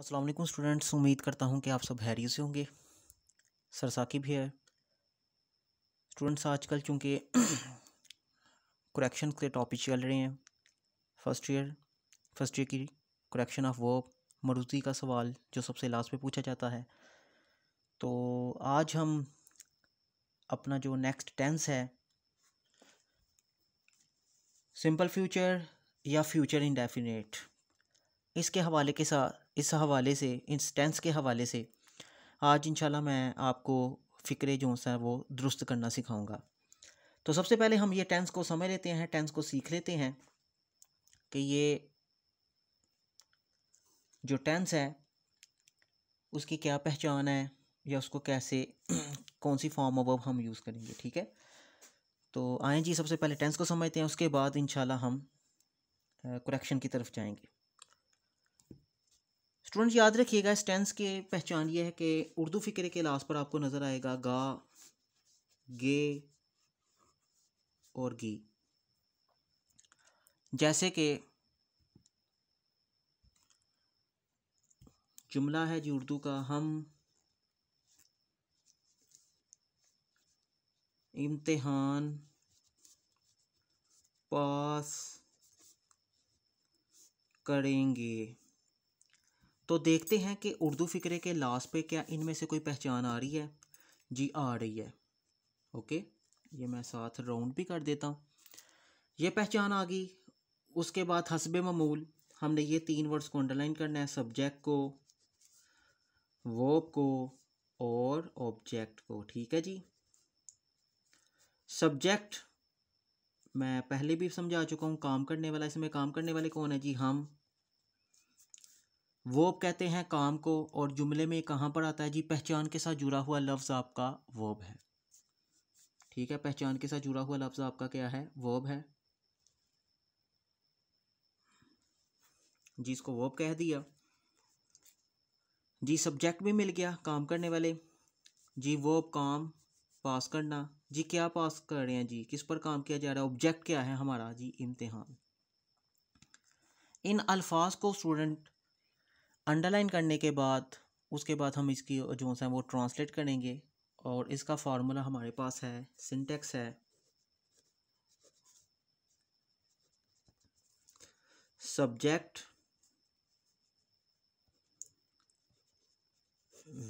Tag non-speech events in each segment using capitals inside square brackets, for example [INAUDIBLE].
अस्सलाम वालेकुम स्टूडेंट्स उम्मीद करता हूँ कि आप सब हैरी से होंगे सरसाकी भी है स्टूडेंट्स आजकल चूँकि करेक्शन [COUGHS] के टॉपिक चल रहे हैं फर्स्ट ईयर फर्स्ट ईयर की करेक्शन ऑफ वर्ब मरूदी का सवाल जो सबसे लास्ट में पूछा जाता है तो आज हम अपना जो नेक्स्ट टेंस है सिंपल फ्यूचर या फ्यूचर इनडेफिनेट इसके हवाले के साथ इस हवाले से इंस्टेंस के हवाले से आज इंशाल्लाह मैं आपको फ़िक्र जो सा वो दुरुस्त करना सिखाऊंगा तो सबसे पहले हम ये टेंस को समझ लेते हैं टेंस को सीख लेते हैं कि ये जो टेंस है उसकी क्या पहचान है या उसको कैसे कौन सी फॉर्म अब हम यूज़ करेंगे ठीक है तो आए जी सबसे पहले टेंस को समझते हैं उसके बाद इंशाल्लाह हम करेक्शन की तरफ जाएंगे स्टूडेंट याद रखिएगा इस टेंस की पहचान ये है कि उर्दू फ़िक्र के लास्ट पर आपको नज़र आएगा गा गे और गी जैसे कि जुमला है जी उर्दू का हम इम्तिहान पास करेंगे तो देखते हैं कि उर्दू फ़िक्रे के लास्ट पे क्या इनमें से कोई पहचान आ रही है जी आ रही है ओके ये मैं साथ राउंड भी कर देता हूँ ये पहचान आ गई उसके बाद हसब ममूल हमने ये तीन वर्ड्स को अंडरलाइन करना है सब्जेक्ट को वर्ब को और ऑब्जेक्ट को ठीक है जी सब्जेक्ट मैं पहले भी समझा चुका हूँ काम करने वाला इसमें काम करने वाले कौन है जी हम वर्ब कहते हैं काम को और जुमले में कहाँ पर आता है जी पहचान के साथ जुड़ा हुआ लफ्ज़ आपका वर्ब है ठीक है पहचान के साथ जुड़ा हुआ लफ्ज़ आपका क्या है वर्ब है जी इसको वर्ब कह दिया जी सब्जेक्ट भी मिल गया काम करने वाले जी वर्ब काम पास करना जी क्या पास कर रहे हैं जी किस पर काम किया जा रहा है ऑब्जेक्ट क्या है हमारा जी इम्तिहान इन अल्फाज को स्टूडेंट अंडरलाइन करने के बाद उसके बाद हम इसकी जो है वो ट्रांसलेट करेंगे और इसका फार्मूला हमारे पास है सिंटेक्स है subject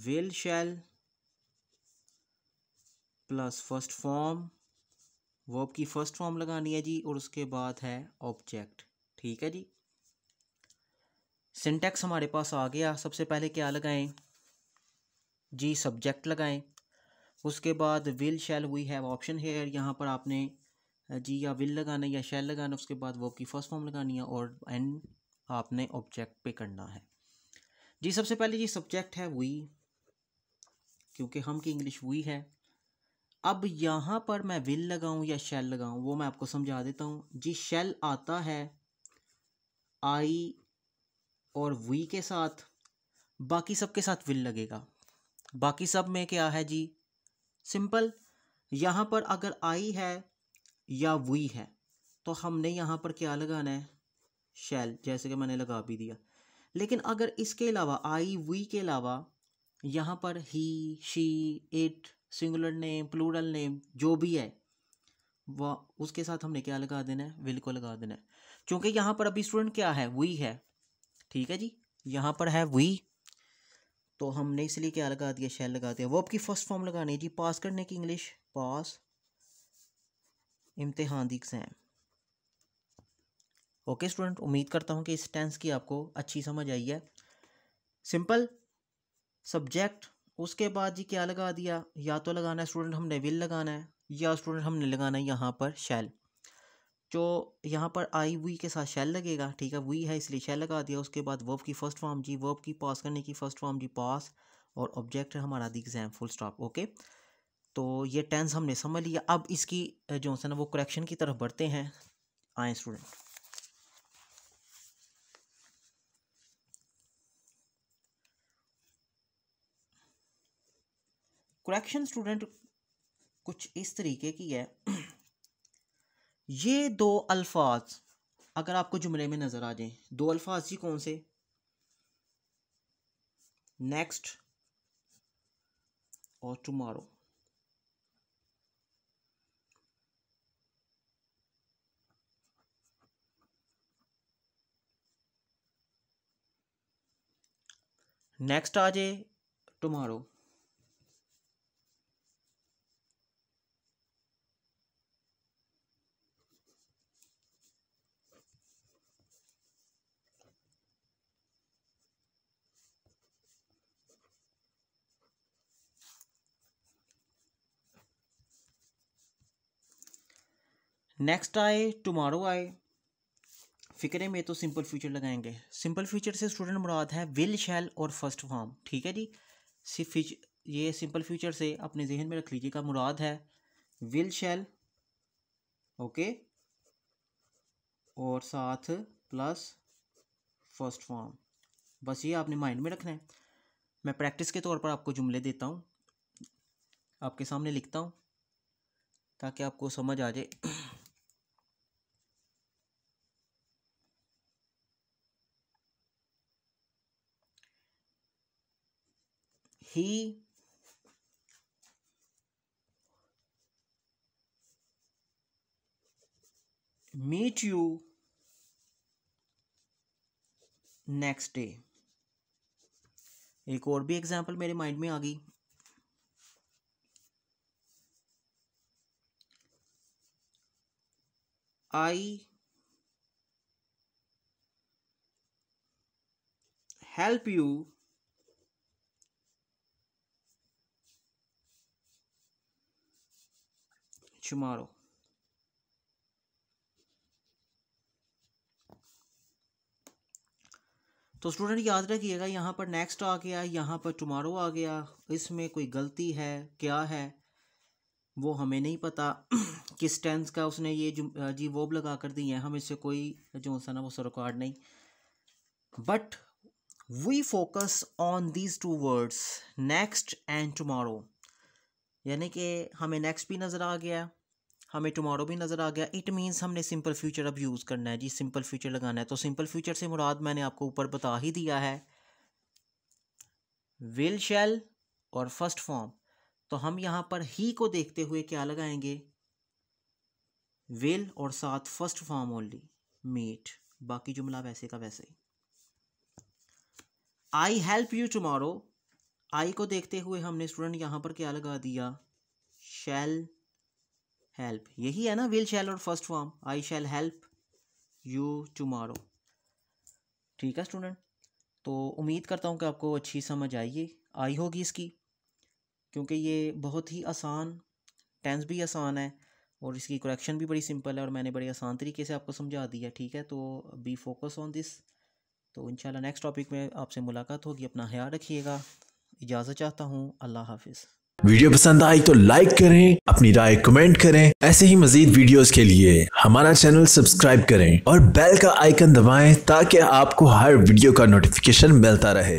will shall plus first form verb की फर्स्ट फॉर्म लगानी है जी और उसके बाद है ऑब्जेक्ट ठीक है जी सिंटेक्स हमारे पास आ गया सबसे पहले क्या लगाएं जी सब्जेक्ट लगाएं उसके बाद will shall we have option here यहाँ पर आपने जी या विल लगाना या शेल लगाना उसके बाद वो की फर्स्ट फॉर्म लगानी है और एंड आपने ऑब्जेक्ट पे करना है जी सबसे पहले जी सब्जेक्ट है वी क्योंकि हम की इंग्लिश वी है अब यहाँ पर मैं विल लगाऊँ या शेल लगाऊँ वो मैं आपको समझा देता हूँ जी शेल आता है आई और वी के साथ बाकी सब के साथ विल लगेगा बाकी सब में क्या है जी सिंपल यहाँ पर अगर आई है या वी है तो हमने यहाँ पर क्या लगाना है शैल जैसे कि मैंने लगा भी दिया लेकिन अगर इसके अलावा आई वी के अलावा यहाँ पर he she it singular name plural name जो भी है वह उसके साथ हमने क्या लगा देना है विल को लगा देना है क्योंकि यहाँ पर अभी स्टूडेंट क्या है वी है ठीक है जी यहाँ पर है वी तो हमने इसलिए क्या लगा दिया शेल लगा दिया वो आपकी फर्स्ट फॉर्म लगानी है जी पास करने की इंग्लिश पास इम्तहान दी एग्ज़ाम ओके स्टूडेंट उम्मीद करता हूँ कि इस टेंस की आपको अच्छी समझ आई है सिंपल सब्जेक्ट उसके बाद जी क्या लगा दिया या तो लगाना है स्टूडेंट हमने विल लगाना है या स्टूडेंट हमने लगाना है यहाँ पर शेल जो यहाँ पर आई वी के साथ शेल लगेगा ठीक है वी है इसलिए शेल लगा दिया उसके बाद वर्ब की फर्स्ट फॉर्म जी वर्ब की पास करने की फर्स्ट फॉर्म जी पास और ऑब्जेक्ट है हमारा the exam full stop okay तो ये टेंस हमने समझ लिया अब इसकी जो है ना वो करेक्शन की तरफ बढ़ते हैं आए स्टूडेंट करेक्शन स्टूडेंट कुछ इस तरीके की है ये दो अल्फाज अगर आपको जुमले में नज़र आ जाएं दो अल्फाज जी कौन से नेक्स्ट और टुमारो नेक्स्ट आ जाए टुमारो नेक्स्ट आए टुमारो आए फिक्रे में तो सिंपल फ्यूचर लगाएंगे सिंपल फ्यूचर से स्टूडेंट मुराद है विल शैल और फर्स्ट फॉर्म ठीक है जी सिर्फ ये सिंपल फ्यूचर से अपने जहन में रख लीजिएगा मुराद है विल शैल ओके और साथ प्लस फर्स्ट फॉर्म बस ये आपने माइंड में रखना है मैं प्रैक्टिस के तौर पर आपको जुमले देता हूँ आपके सामने लिखता हूँ ताकि आपको समझ आ जाए he meet you next day एक और भी एग्जाम्पल मेरे माइंड में आ गई आई हेल्प यू tomorrow तो स्टूडेंट याद रखिएगा यहाँ पर नेक्स्ट आ गया यहाँ पर टुमारो आ गया इसमें कोई गलती है क्या है वो हमें नहीं पता [CLEARS THROAT] किस टेंस का उसने ये जी वोब लगा कर दी है हम इससे कोई जो सा ना वो रिकॉर्ड नहीं but we focus on these two words next and tomorrow यानी कि हमें नेक्स्ट भी नज़र आ गया हमें टुमारो भी नज़र आ गया इट मीन्स हमने सिंपल फ्यूचर अब यूज़ करना है जी सिंपल फ्यूचर लगाना है तो सिंपल फ्यूचर से मुराद मैंने आपको ऊपर बता ही दिया है विल शेल और फर्स्ट फॉर्म तो हम यहाँ पर ही को देखते हुए क्या लगाएंगे विल और साथ फर्स्ट फॉर्म ओनली मीट बाकी जुमला वैसे का वैसे ही I help you tomorrow I को देखते हुए हमने स्टूडेंट यहाँ पर क्या लगा दिया शेल हेल्प यही है ना विल शैल और first form I shall help you tomorrow ठीक है स्टूडेंट तो उम्मीद करता हूँ कि आपको अच्छी समझ आइए आई होगी इसकी क्योंकि ये बहुत ही आसान टेंस भी आसान है और इसकी करेक्शन भी बड़ी सिंपल है और मैंने बड़े आसान तरीके से आपको समझा दिया ठीक है तो बी फोकस ऑन दिस तो इंशाल्लाह नेक्स्ट टॉपिक में आपसे मुलाकात होगी अपना ख्याल रखिएगा इजाज़त चाहता हूँ अल्लाह हाफिज़ वीडियो पसंद आई तो लाइक करें अपनी राय कमेंट करें ऐसे ही मजीद वीडियोस के लिए हमारा चैनल सब्सक्राइब करें और बेल का आइकन दबाएं ताकि आपको हर वीडियो का नोटिफिकेशन मिलता रहे